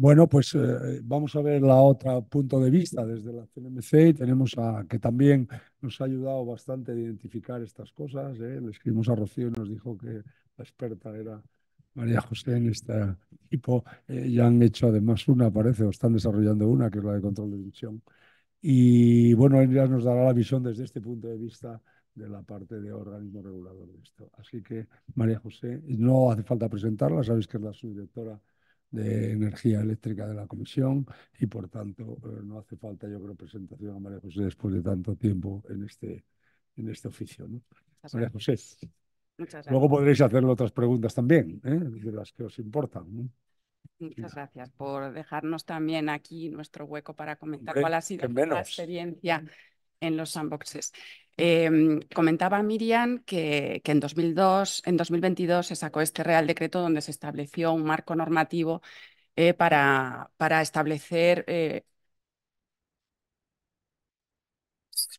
Bueno, pues eh, vamos a ver la otra punto de vista desde la CNMC y tenemos a que también nos ha ayudado bastante a identificar estas cosas. ¿eh? Le escribimos a Rocío y nos dijo que la experta era María José en este tipo. Eh, ya han hecho además una, parece, o están desarrollando una, que es la de control de emisión. Y bueno, ella nos dará la visión desde este punto de vista de la parte de organismo regulador de esto. Así que, María José, no hace falta presentarla, sabéis que es la subdirectora de Energía Eléctrica de la Comisión y, por tanto, eh, no hace falta, yo creo, presentación a María José después de tanto tiempo en este, en este oficio. ¿no? María José. Luego podréis hacerle otras preguntas también, ¿eh? de las que os importan. Muchas gracias por dejarnos también aquí nuestro hueco para comentar cuál ha sido la experiencia en los sandboxes. Em, comentaba Miriam que, en, 2002, en 2022 se sacó este Real Decreto donde se estableció un marco normativo eh, para, para, establecer... Eh,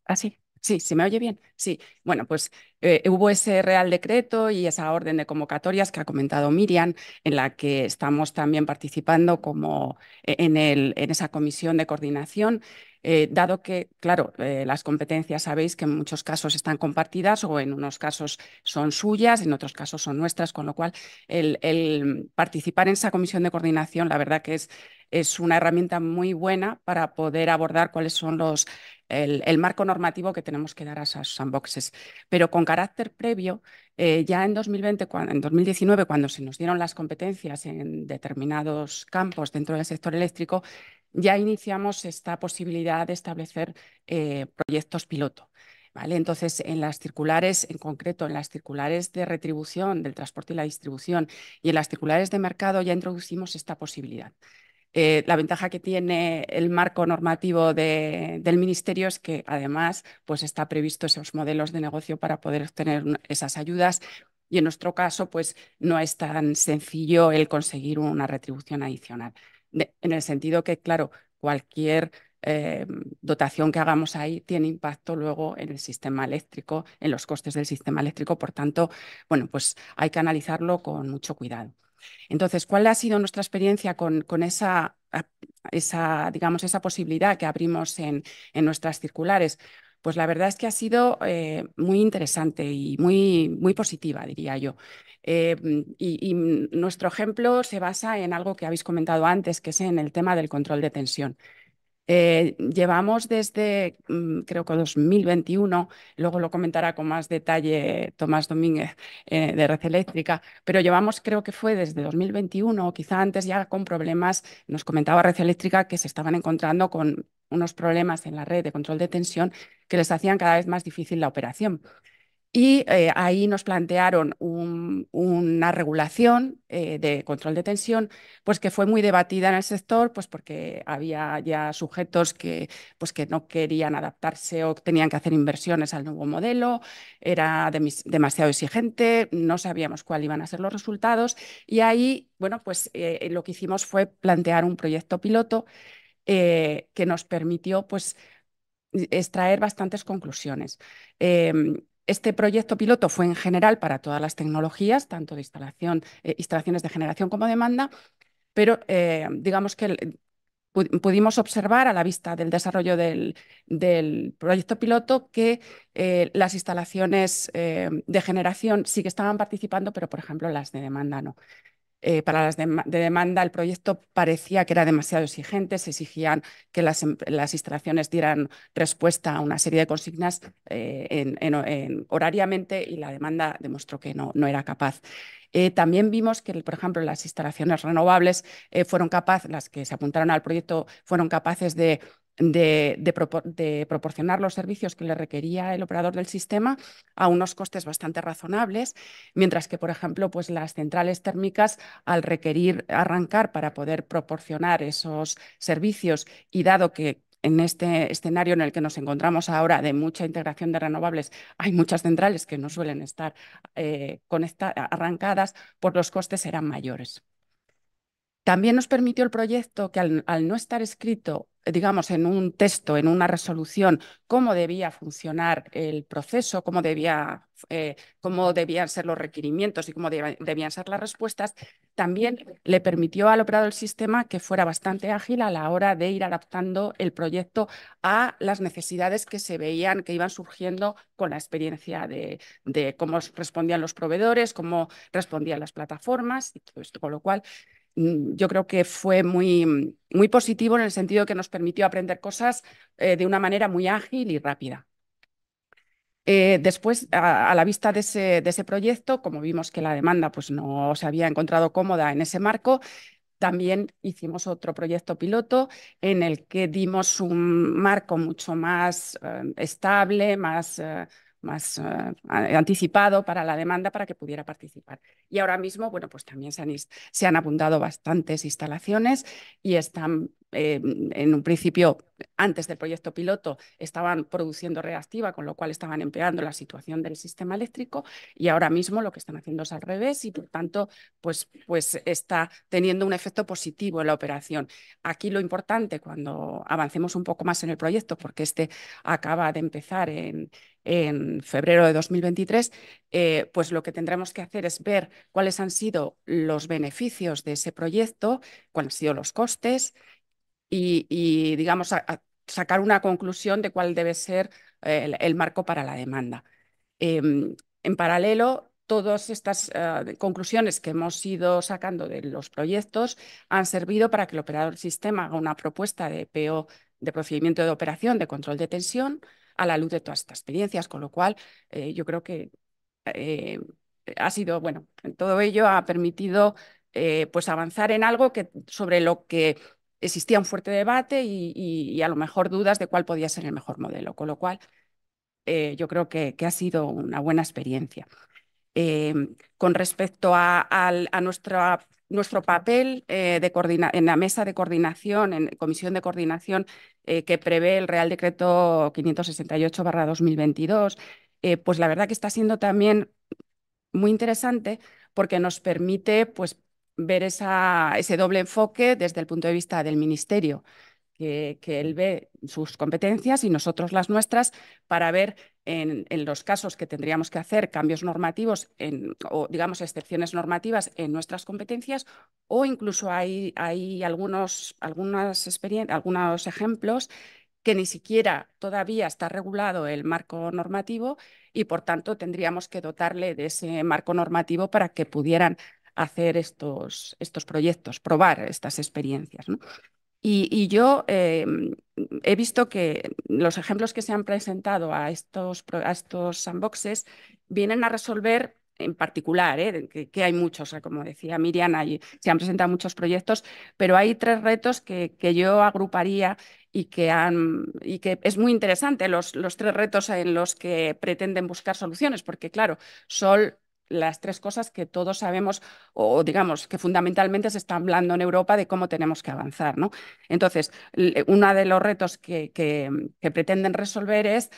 ah, sí, sí, ¿se me oye bien? Sí, bueno, pues eh, hubo ese Real Decreto y esa orden de convocatorias que ha comentado Miriam, en la que estamos también participando como en, el, en esa comisión de coordinación. Eh, dado que, claro, eh, las competencias sabéis que en muchos casos están compartidas o en unos casos son suyas, en otros casos son nuestras, con lo cual el, participar en esa comisión de coordinación, la verdad que es, es una herramienta muy buena para poder abordar cuáles son los, el, marco normativo que tenemos que dar a esas sandboxes. Pero con carácter previo, eh, ya en 2020, en 2019, cuando se nos dieron las competencias en determinados campos dentro del sector eléctrico, ya iniciamos esta posibilidad de establecer eh, proyectos piloto. ¿vale? Entonces, en las circulares, en concreto en las circulares de retribución del transporte y la distribución y en las circulares de mercado ya introducimos esta posibilidad. Eh, la ventaja que tiene el marco normativo del ministerio es que además pues está previsto esos modelos de negocio para poder obtener esas ayudas y en nuestro caso pues no es tan sencillo el conseguir una retribución adicional en el sentido que, claro, cualquier eh, dotación que hagamos ahí tiene impacto luego en el sistema eléctrico, en los costes del sistema eléctrico. Por tanto, bueno, pues hay que analizarlo con mucho cuidado. Entonces, ¿cuál ha sido nuestra experiencia con, esa, digamos, esa posibilidad que abrimos en nuestras circulares? pues la verdad es que ha sido eh, muy interesante y muy, muy positiva, diría yo. Eh, y, nuestro ejemplo se basa en algo que habéis comentado antes, que es en el tema del control de tensión. Eh, llevamos desde, mm, creo que 2021, luego lo comentará con más detalle Tomás Domínguez eh, de Red Eléctrica, pero llevamos, creo que fue desde 2021 o quizá antes ya con problemas, nos comentaba Red Eléctrica que se estaban encontrando con unos problemas en la red de control de tensión que les hacían cada vez más difícil la operación. Y eh, ahí nos plantearon una regulación eh, de control de tensión, pues que fue muy debatida en el sector, pues porque había ya sujetos que, pues que no querían adaptarse o tenían que hacer inversiones al nuevo modelo, era demasiado exigente, no sabíamos cuáles iban a ser los resultados. Y ahí, bueno, pues eh, lo que hicimos fue plantear un proyecto piloto que nos permitió, pues, extraer bastantes conclusiones. Em, este proyecto piloto fue en general para todas las tecnologías, tanto de instalación, eh, instalaciones de generación como demanda, pero eh, digamos que pudimos observar a la vista del desarrollo del, proyecto piloto que eh, las instalaciones de generación sí que estaban participando, pero por ejemplo las de demanda no. Eh, para las de, demanda el proyecto parecía que era demasiado exigente, se exigían que las, em-, instalaciones dieran respuesta a una serie de consignas eh, en, horariamente y la demanda demostró que no, no era capaz. Eh, también vimos que, por ejemplo, las instalaciones renovables fueron capaces, las que se apuntaron al proyecto, fueron capaces de de, proporcionar los servicios que le requería el operador del sistema a unos costes bastante razonables, mientras que, por ejemplo, pues las centrales térmicas, al requerir arrancar para poder proporcionar esos servicios y dado que en este escenario en el que nos encontramos ahora de mucha integración de renovables, hay muchas centrales que no suelen estar eh, arrancadas, por pues, los costes serán mayores. También nos permitió el proyecto que al no estar escrito digamos, en un texto, en una resolución, cómo debía funcionar el proceso, cómo, debía, eh, cómo debían ser los requerimientos y cómo debían, ser las respuestas, también le permitió al operador del sistema que fuera bastante ágil a la hora de ir adaptando el proyecto a las necesidades que se veían, que iban surgiendo con la experiencia de, de cómo respondían los proveedores, cómo respondían las plataformas y todo esto, con lo cual Mm, yo creo que fue muy, mm, muy positivo en el sentido que nos permitió aprender cosas eh, de una manera muy ágil y rápida. Eh, después, a, la vista de ese, de ese, proyecto, como vimos que la demanda pues, no se había encontrado cómoda en ese marco, también hicimos otro proyecto piloto en el que dimos un marco mucho más eh, estable, más más eh, anticipado para la demanda para que pudiera participar. Y ahora mismo, bueno, pues también se han, se han bastantes instalaciones y están eh, en un principio, antes del proyecto piloto, estaban produciendo reactiva, con lo cual estaban empeorando la situación del sistema eléctrico y ahora mismo lo que están haciendo es al revés y por tanto, pues, pues está teniendo un efecto positivo en la operación. Aquí lo importante cuando avancemos un poco más en el proyecto, porque este acaba de empezar en, febrero de 2023, eh, pues lo que tendremos que hacer es ver cuáles han sido los beneficios de ese proyecto, cuáles han sido los costes y, digamos, sacar una conclusión de cuál debe ser eh, el, marco para la demanda. Em, en paralelo, todas estas ah, conclusiones que hemos ido sacando de los proyectos han servido para que el operador del sistema haga una propuesta de de procedimiento de operación de control de tensión a la luz de todas estas experiencias, con lo cual eh, yo creo que eh, ha sido, bueno, todo ello ha permitido pues avanzar en algo que sobre lo que existía un fuerte debate y, a lo mejor dudas de cuál podía ser el mejor modelo, con lo cual eh, yo creo que, ha sido una buena experiencia. Em, con respecto a, nuestro papel eh, en la mesa de coordinación, en comisión de coordinación eh, que prevé el Real Decreto 568-2022, pues la verdad que está siendo también muy interesante porque nos permite pues, ver ese doble enfoque desde el punto de vista del Ministerio, que, él ve sus competencias y nosotros las nuestras para ver en, los casos que tendríamos que hacer cambios normativos o, digamos, excepciones normativas en nuestras competencias o incluso hay, hay algunos, algunas algunos ejemplos que ni siquiera todavía está regulado el marco normativo y por tanto tendríamos que dotarle de ese marco normativo para que pudieran hacer estos, estos proyectos, probar estas experiencias. Y, yo em, he visto que los ejemplos que se han presentado a estos, a estos sandboxes vienen a resolver en particular, ¿eh? que, hay muchos, como decía Miriam, se han presentado muchos proyectos, pero hay tres retos que, que yo agruparía y que, han, y que es muy interesante los, los tres retos en los que pretenden buscar soluciones, porque claro, Sol las tres cosas que todos sabemos o digamos que fundamentalmente se está hablando en Europa de cómo tenemos que avanzar. ¿no? Entonces, eh, uno de los retos que, pretenden resolver es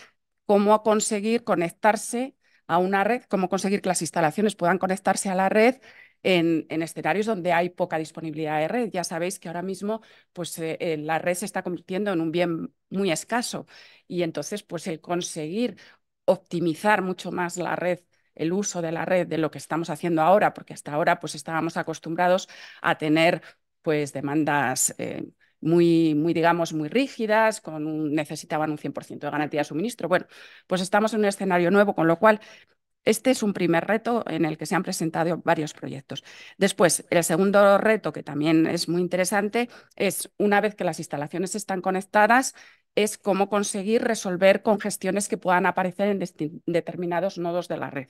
cómo conseguir conectarse a una red, cómo conseguir que las instalaciones puedan conectarse a la red en, escenarios donde hay poca disponibilidad de red. Ya sabéis que ahora mismo pues, eh, eh, la red se está convirtiendo en un bien muy escaso y entonces pues, el conseguir optimizar mucho más la red el uso de la red de lo que estamos haciendo ahora, porque hasta ahora pues estábamos acostumbrados a tener pues demandas eh, muy, muy, digamos, muy rígidas, con necesitaban un 100% de garantía de suministro. Bueno, pues estamos en un escenario nuevo, con lo cual este es un primer reto en el que se han presentado varios proyectos. Después, el segundo reto, que también es muy interesante, es una vez que las instalaciones están conectadas, es cómo conseguir resolver congestiones que puedan aparecer en determinados nodos de la red.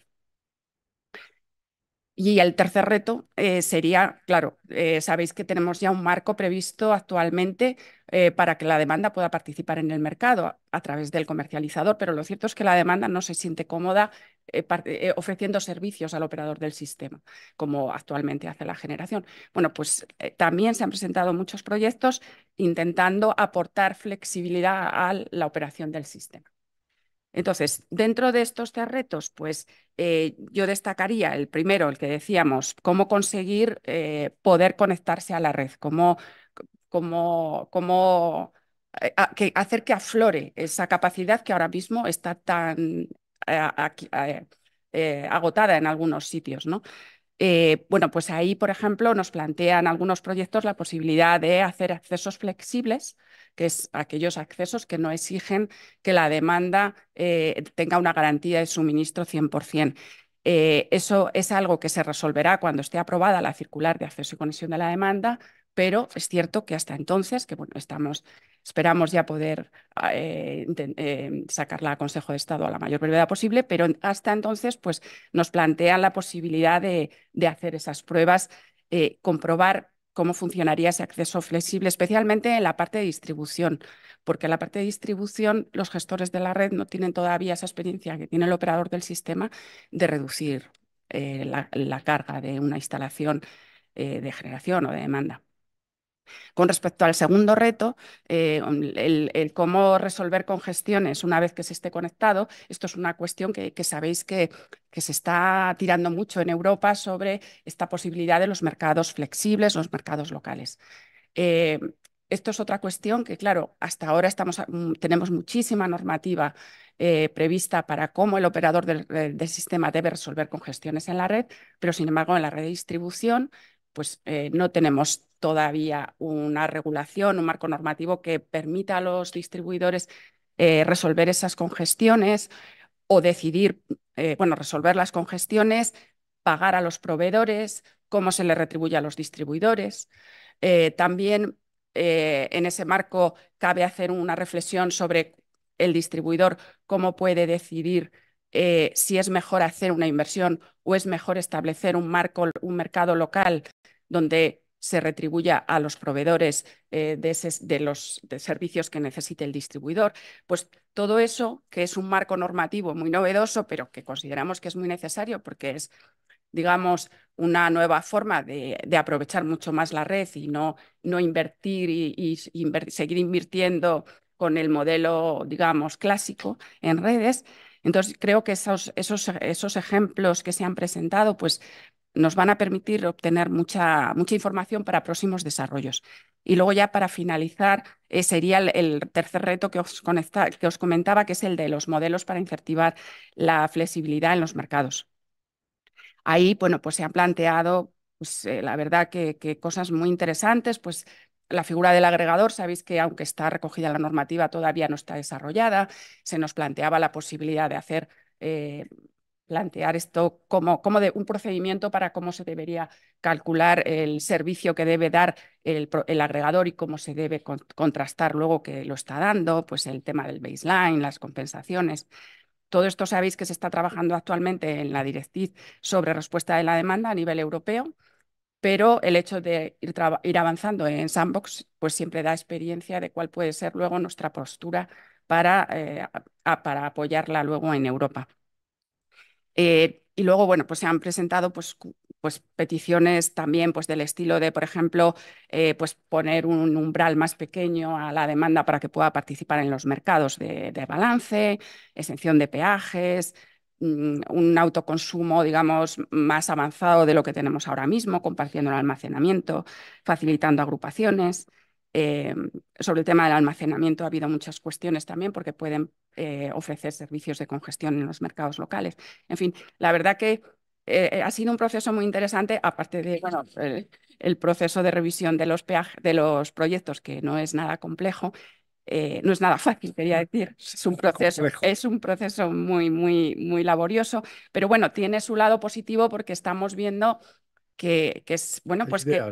Y el tercer reto eh, sería, claro, eh, sabéis que tenemos ya un marco previsto actualmente eh, para que la demanda pueda participar en el mercado a, través del comercializador, pero lo cierto es que la demanda no se siente cómoda ofreciendo servicios al operador del sistema, como actualmente hace la generación. Bueno, pues también se han presentado muchos proyectos intentando aportar flexibilidad a la operación del sistema. Entonces, dentro de estos tres retos, pues eh, yo destacaría el primero, el que decíamos, cómo conseguir eh, poder conectarse a la red, cómo, cómo, cómo eh, hacer que aflore esa capacidad que ahora mismo está tan agotada en algunos sitios, ¿no? Eh, bueno, pues ahí, por ejemplo, nos plantean algunos proyectos la posibilidad de hacer accesos flexibles, que es aquellos accesos que no exigen que la demanda eh, tenga una garantía de suministro 100%. Eh, eso es algo que se resolverá cuando esté aprobada la circular de acceso y conexión de la demanda, pero es cierto que hasta entonces, que bueno, esperamos ya poder ah, eh, eh, sacarla a Consejo de Estado a la mayor brevedad posible, pero hasta entonces pues, nos plantean la posibilidad de, hacer esas pruebas, eh, comprobar cómo funcionaría ese acceso flexible, especialmente en la parte de distribución, porque en la parte de distribución los gestores de la red no tienen todavía esa experiencia que tiene el operador del sistema de reducir la, carga de una instalación de generación o de demanda. Con respecto al segundo reto, eh, mm, el, cómo resolver congestiones una vez que se esté conectado, esto es una cuestión que, sabéis que, se está tirando mucho en Europa sobre esta posibilidad de los mercados flexibles, los mercados locales. Eh, esto es otra cuestión que, claro, hasta ahora mm, tenemos muchísima normativa eh, prevista para cómo el operador del, del, sistema debe resolver congestiones en la red, pero sin embargo en la red de distribución pues eh, no tenemos todavía una regulación, un marco normativo que permita a los distribuidores eh, resolver esas congestiones o decidir, eh, bueno, resolver las congestiones, pagar a los proveedores, cómo se le retribuye a los distribuidores. también en ese marco cabe hacer una reflexión sobre el distribuidor, cómo puede decidir si es mejor hacer una inversión o es mejor establecer un marco, un mercado local donde se retribuya a los proveedores eh, de, los servicios que necesite el distribuidor. Pues todo eso, que es un marco normativo muy novedoso, pero que consideramos que es muy necesario porque es, digamos, una nueva forma de, aprovechar mucho más la red y no, no invertir y, seguir invirtiendo con el modelo, digamos, clásico en redes. Entonces, creo que esos, esos, esos ejemplos que se han presentado, pues nos van a permitir obtener mucha, mucha información para próximos desarrollos. Y luego ya para finalizar, eh, sería el, tercer reto que os, que os comentaba, que es el de los modelos para incentivar la flexibilidad en los mercados. Ahí, bueno, pues se han planteado, pues, eh, la verdad, que, cosas muy interesantes, pues la figura del agregador, sabéis que aunque está recogida la normativa, todavía no está desarrollada. Se nos planteaba la posibilidad de hacer eh, plantear esto como, como de un procedimiento para cómo se debería calcular el servicio que debe dar el, agregador y cómo se debe contrastar luego que lo está dando, pues el tema del baseline, las compensaciones. Todo esto sabéis que se está trabajando actualmente en la directriz sobre respuesta de la demanda a nivel europeo, pero el hecho de ir, ir avanzando en Sandbox pues siempre da experiencia de cuál puede ser luego nuestra postura para, eh, para apoyarla luego en Europa. Eh, y luego, bueno, pues se han presentado pues, pues peticiones también pues del estilo de, por ejemplo, eh, pues poner un umbral más pequeño a la demanda para que pueda participar en los mercados de, de balance, exención de peajes, mm, un autoconsumo, digamos, más avanzado de lo que tenemos ahora mismo, compartiendo el almacenamiento, facilitando agrupaciones. Eh, sobre el tema del almacenamiento ha habido muchas cuestiones también porque pueden eh, ofrecer servicios de congestión en los mercados locales. En fin, la verdad que eh, ha sido un proceso muy interesante, aparte de el, proceso de revisión de los, de los proyectos, que no es nada complejo, no es nada fácil, quería decir, es un proceso, es un proceso muy, muy, muy laborioso, pero bueno, tiene su lado positivo porque estamos viendo que, es bueno, pues que, tienen,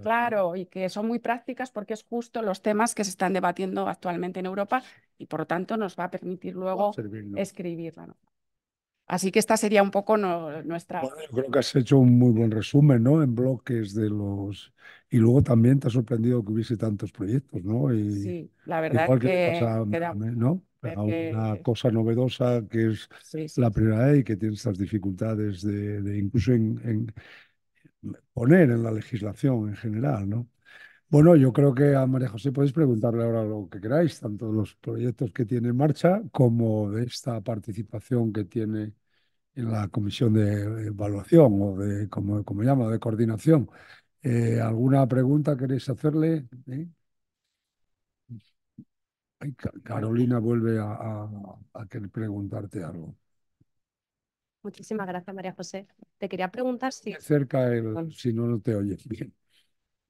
claro, y que son muy prácticas porque es justo los temas que se están debatiendo actualmente en Europa y por lo tanto nos va a permitir luego escribirla. Así que esta sería un poco nuestra. creo que has hecho un muy buen resumen, ¿no? En bloques de los. Y luego también te ha sorprendido que hubiese tantos proyectos, ¿no? Y, sí, la verdad igual que. una cosa novedosa que es la primera y que tiene estas dificultades de, incluso en, poner en la legislación en general, ¿no? Bueno, yo creo que a María José podéis preguntarle ahora lo que queráis, tanto de los proyectos que tiene en marcha como de esta participación que tiene en la comisión de evaluación o de, como, como llama, de coordinación. Eh, ¿Alguna pregunta queréis hacerle? ¿Eh? Carolina vuelve a, a preguntarte algo. Muchísimas gracias, María José. Te quería preguntar si... Cerca, si no, no te oyes bien.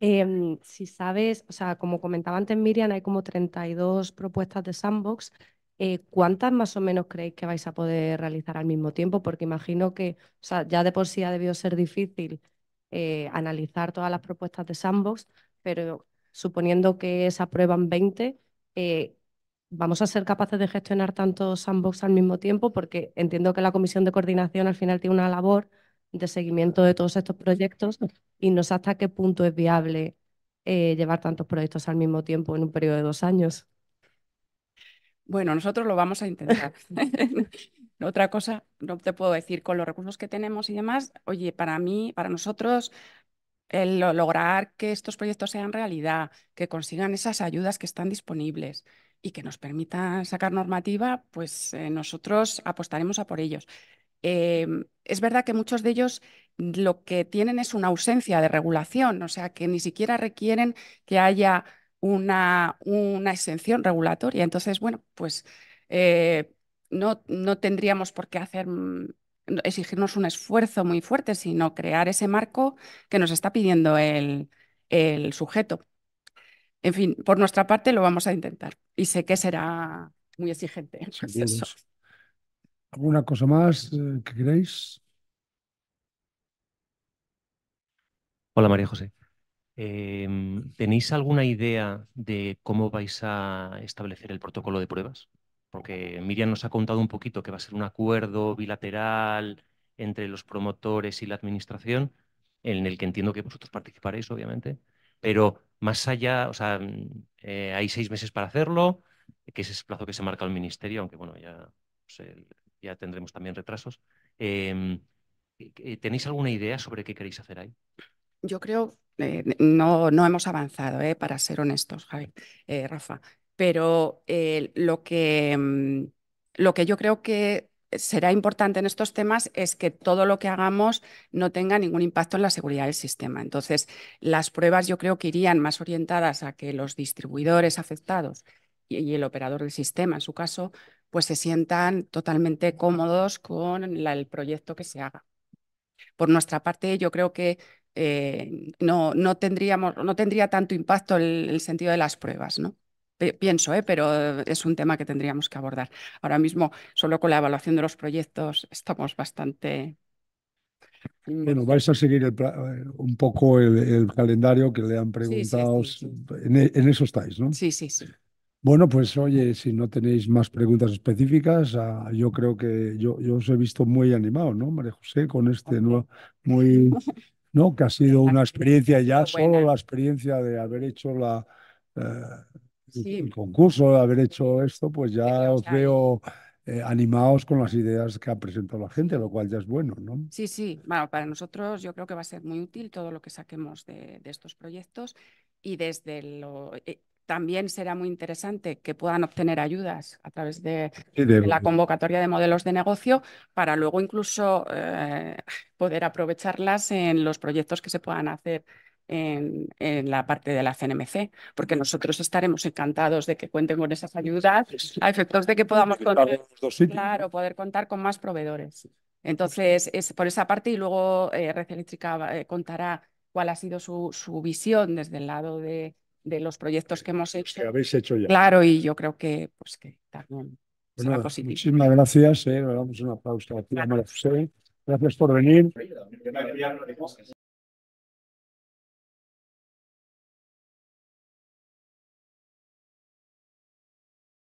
Em, si sabes, o sea, como comentaba antes Miriam, hay como 32 propuestas de sandbox. Eh, ¿Cuántas más o menos creéis que vais a poder realizar al mismo tiempo? Porque imagino que o sea, ya de por sí ha debido ser difícil eh, analizar todas las propuestas de sandbox, pero suponiendo que se aprueban 20, eh, vamos a ser capaces de gestionar tantos sandbox al mismo tiempo, porque entiendo que la comisión de coordinación al final tiene una labor de seguimiento de todos estos proyectos y no sé hasta qué punto es viable eh, llevar tantos proyectos al mismo tiempo en un periodo de dos años. Bueno, nosotros lo vamos a intentar. Otra cosa, no te puedo decir, con los recursos que tenemos y demás, oye, para mí, para nosotros, el lograr que estos proyectos sean realidad, que consigan esas ayudas que están disponibles, y que nos permita sacar normativa, pues eh, nosotros apostaremos a por ellos. Em, es verdad que muchos de ellos lo que tienen es una ausencia de regulación, o sea, que ni siquiera requieren que haya una, una exención regulatoria. Entonces, bueno, pues eh, no, no tendríamos por qué hacer mm, exigirnos un esfuerzo muy fuerte, sino crear ese marco que nos está pidiendo el, el sujeto. En fin, por nuestra parte lo vamos a intentar y sé que será muy exigente. ¿Alguna cosa más eh, que queréis? Hola María José. Em, ¿Tenéis alguna idea de cómo vais a establecer el protocolo de pruebas? Porque Miriam nos ha contado un poquito que va a ser un acuerdo bilateral entre los promotores y la administración, en el que entiendo que vosotros participaréis, obviamente, pero más allá, o sea, mm, eh, hay seis meses para hacerlo, que es el plazo que se marca el ministerio, aunque bueno, ya, pues, ya tendremos también retrasos. Em, ¿Tenéis alguna idea sobre qué queréis hacer ahí? Yo creo, eh, no, no hemos avanzado, eh, para ser honestos, Rafa, pero lo, que, mm, lo que yo creo que será importante en estos temas es que todo lo que hagamos no tenga ningún impacto en la seguridad del sistema. Entonces, las pruebas yo creo que irían más orientadas a que los distribuidores afectados y, el operador del sistema, en su caso, pues se sientan totalmente cómodos con el proyecto que se haga. Por nuestra parte, yo creo que eh, no, tendríamos, no tendría tanto impacto el, el sentido de las pruebas, ¿no? pienso, ¿eh? pero es un tema que tendríamos que abordar. Ahora mismo, solo con la evaluación de los proyectos estamos bastante... Bueno, vais a seguir eh, un poco el, calendario que le han preguntado. E, en, eso estáis, ¿no? Sí, sí, sí. Bueno, pues oye, si no tenéis más preguntas específicas, ah, yo creo que yo, yo, os he visto muy animado, ¿no, María José? Con este nuevo, muy, ¿no? Que ha sido una experiencia ya, solo la experiencia de haber hecho la, eh, el concurso, de haber hecho esto, pues ya os veo eh, animados con las ideas que ha presentado la gente, lo cual ya es bueno, ¿no? Sí, sí. Bueno, para nosotros yo creo que va a ser muy útil todo lo que saquemos de, estos proyectos y desde lo... Eh, también será muy interesante que puedan obtener ayudas a través de, la convocatoria de modelos de negocio para luego incluso eh, poder aprovecharlas en los proyectos que se puedan hacer en, la parte de la CNMC, porque nosotros estaremos encantados de que cuenten con esas ayudas a efectos de que podamos contar, claro, poder contar con más proveedores. Entonces, es por esa parte y luego eh, Red Eléctrica eh, contará cuál ha sido su, su visión desde el lado de, los proyectos que hemos hecho. habéis hecho ya. Claro, y yo creo que, pues, que también pues será Muchísimas gracias. Eh, le damos una pausa José. Gracias por venir.